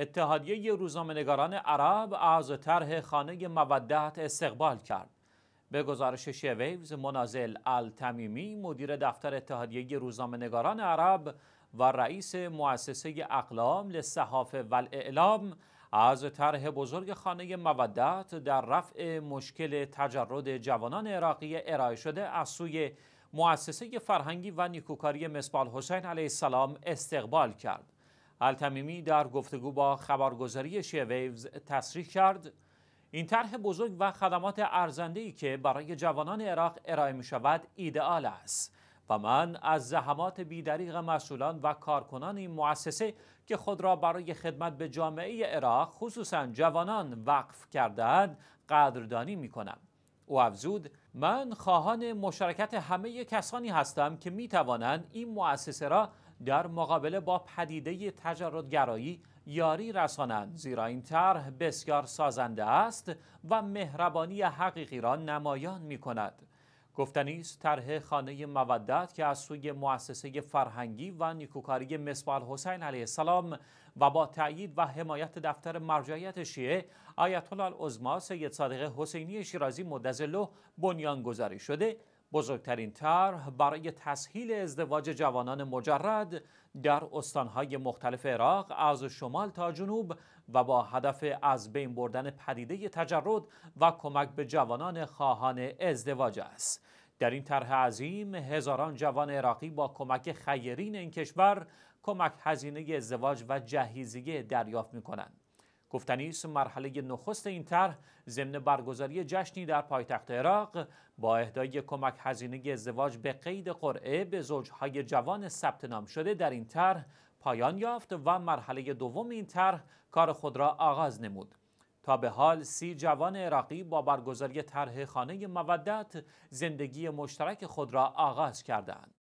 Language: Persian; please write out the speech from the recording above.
اتحادیه روزنامه‌نگاران عرب از طرح خانه مودت استقبال کرد. به گزارش شویوز منازل التمیمی مدیر دفتر اتحادیه روزنامه‌نگاران عرب و رئیس مؤسسه اقلام لصحافه و الاعلام از طرح بزرگ خانه مودت در رفع مشکل تجرد جوانان عراقی ارائه شده از سوی مؤسسه فرهنگی و نیکوکاری مسبال حسین علیه السلام استقبال کرد. التمیمی در گفتگو با خبرگزاری ویوز تصریح کرد این طرح بزرگ و خدمات ارزندهی که برای جوانان عراق ارائه می شود ایدئال است و من از زحمات بیدریق مسئولان و کارکنان این مؤسسه که خود را برای خدمت به جامعه عراق خصوصا جوانان وقف کردند قدردانی می کنم. او افزود من خواهان مشارکت همه کسانی هستم که می توانند این مؤسسه را در مقابله با پدیده تجردگرایی یاری رسانند زیرا این طرح بسیار سازنده است و مهربانی حقیقی را نمایان می کند. گفتنی است طرح خانه مودت که از سوی مؤسسه فرهنگی و نیکوکاری مصباح حسین علیه السلام و با تأیید و حمایت دفتر مرجعیت شیعه آیت الله العظما سید صادق حسینی شیرازی مدظله بنیان گذاری شده بزرگترین طرح برای تسهیل ازدواج جوانان مجرد در استانهای مختلف عراق از شمال تا جنوب و با هدف از بین بردن پدیده تجرد و کمک به جوانان خواهان ازدواج است. در این طرح عظیم هزاران جوان عراقی با کمک خیرین این کشور کمک هزینه ازدواج و جهیزیه دریافت می کنند. گفتنی است مرحله نخست این طرح ضمن برگزاری جشنی در پایتخت عراق با اهدای کمک هزینه ازدواج به قید قرعه به زوجهای جوان ثبت نام شده در این طرح پایان یافت و مرحله دوم این طرح کار خود را آغاز نمود تا به حال سی جوان عراقی با برگزاری طرح خانه مودت زندگی مشترک خود را آغاز کردند